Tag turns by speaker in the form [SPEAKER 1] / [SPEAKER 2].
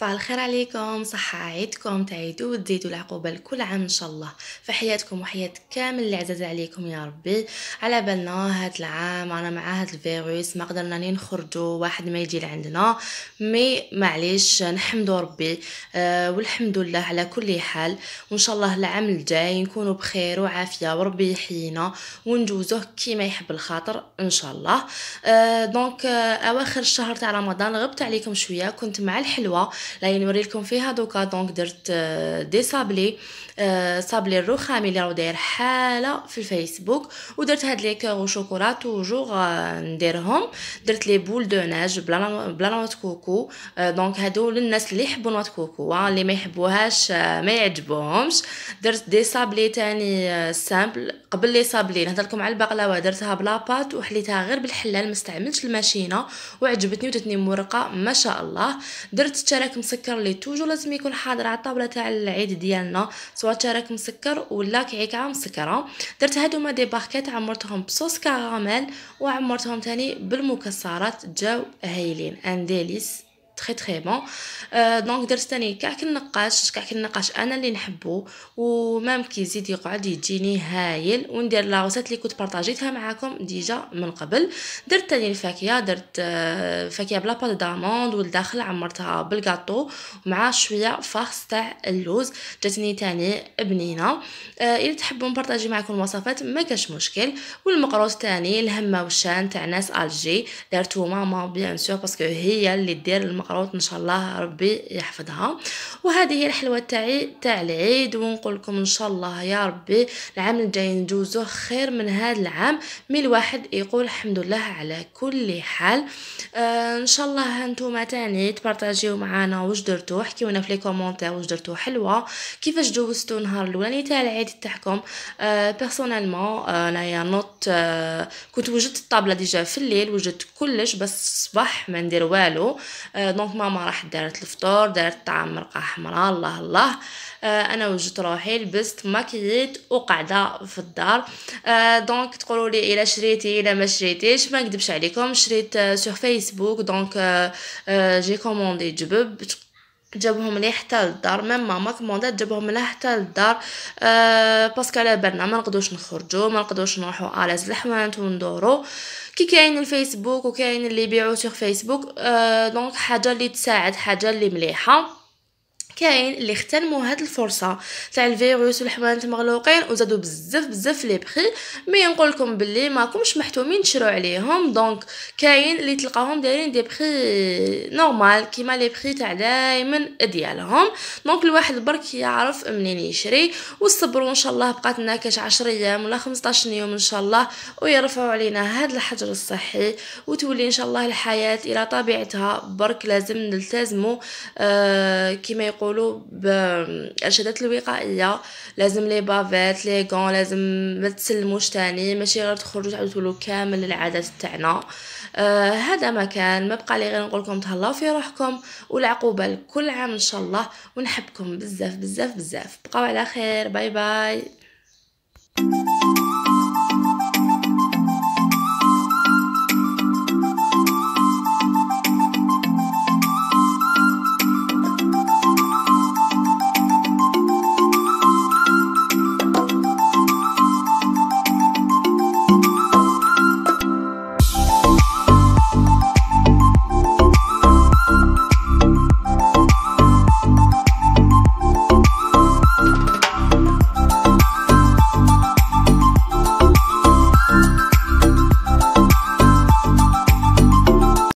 [SPEAKER 1] صباح الخير عليكم صحة عيدكم تعيدوا وتزيدوا العقوبة لكل عام إن شاء الله في حياتكم وحياة كامل اللي عزاز عليكم يا ربي على بالنا هاد العام أنا مع هاد الفيروس ما قدرنا نخرجوا واحد ما يجي لعندنا مي معليش نحمدوا ربي أه والحمد لله على كل حال وإن شاء الله العام الجاي نكونوا بخير وعافية وربي يحيينا ونجوزوه كيما يحب الخاطر إن شاء الله أه دونك آه، أواخر الشهر تاع رمضان غبت عليكم شوية كنت مع الحلوة لنوري لكم فيها دوكا دونك درت آه، دي سابلي آه، سابلي الرخامي اللي راهو داير حاله في الفيسبوك ودرت هاد لي كور وشوكولا توجور آه، نديرهم درت لي بول دو ناج بلا بلا نوت كوكو دونك هادو للناس اللي يحبوا نوت كوكو اللي ما يحبوهاش ما يعجبهمش درت دي سابلي تاني سامبل قبل لي سابلي نهضر لكم على البقلاوه درتها بلا بات وحليتها غير بالحلال ما استعملتش الماشينه وعجبتني وتتني مورقه ما شاء الله درت تشارك مسكر اللي توجور لازم يكون حاضر على الطاوله تاع العيد ديالنا سواء تراك مسكر ولا كعكه مسكره درت هادو هما دي باركيت عمرتهم بصوص كراميل وعمرتهم تاني بالمكسرات جاو هايلين انديليس تري تري بون دونك درت ثاني كاع النقاش كاع النقاش انا اللي نحبو ومام كيزيد يقعد يجيني هايل وندير لا روسيت اللي كنت بارطاجيتها معاكم ديجا من قبل درت ثاني الفاكهه درت آه، فاكهه بلا بات داموند والداخل عمرتها بالكاطو مع شويه فارس تاع اللوز جاتني ثاني بنينه آه، الا تحبوا نبارطاجي معاكم الوصفات ما كاش مشكل والمقروط ثاني الهمه والشان تاع ناس الجي دارتو ماما بيان سور باسكو هي اللي دير المقروط القروض ان شاء الله ربي يحفظها وهذه هي الحلوه تاعي تاع العيد ونقول لكم ان شاء الله يا ربي العام الجاي ندوزوه خير من هذا العام مي الواحد يقول الحمد لله على كل حال آه ان شاء الله نتوما تاني تبارطاجيو معانا واش درتو حكيونا في لي كومونتير واش درتو حلوه كيفاش دوزتو النهار الاولاني تاع العيد تاعكم آه بيرسونيلمون انايا آه نوت آه كنت وجدت الطابله ديجا في الليل وجدت كلش بس الصباح ما ندير والو آه دونك ماما راح دارت الفطور دارت طعام مرقه حمراء الله الله آه، انا وجدت روحي لبست ماكييت وقاعده في الدار آه، دونك تقولوا لي الا شريتي الا ما شريتيش ما نكذبش عليكم شريت سور آه، فيسبوك دونك جي كوموندي جبب جابهم لي حتى للدار ميم ماما طموندات جابهم لها حتى للدار أه باسكو على بالنا ما نقدوش نخرجوا ما نقدوش نروحوا على الحوانت وندورو كي كاين الفيسبوك وكاين اللي يبيعوا سوغ فيسبوك أه دونك حاجه اللي تساعد حاجه اللي مليحه كاين اللي اختنموا هاد الفرصه تاع الفيروس والحمانات المغلوقين وزادوا بزاف بزاف لي بري مي نقول لكم باللي ماكمش محتومين تشرو عليهم دونك كاين اللي تلقاهم دايرين دي بري نورمال كيما لي بري تاع دائما ديالهم دونك الواحد برك يعرف منين يشري والصبر ان شاء الله بقات لنا كاش 10 ايام ولا 15 يوم ان شاء الله ويرفعوا علينا هاد الحجر الصحي وتولي ان شاء الله الحياه الى طبيعتها برك لازم نلتزموا آه كيما يقول نقولوا بالارشادات الوقائيه لازم لي بافيت لي غون لازم ما تسلموش تاني ماشي غير تخرجوا تعاودوا كامل العادات تاعنا آه هذا مكان ما بقى لي غير نقول لكم تهلاو في روحكم والعقوبه لكل عام ان شاء الله ونحبكم بزاف بزاف بزاف بقاو على خير باي باي thank you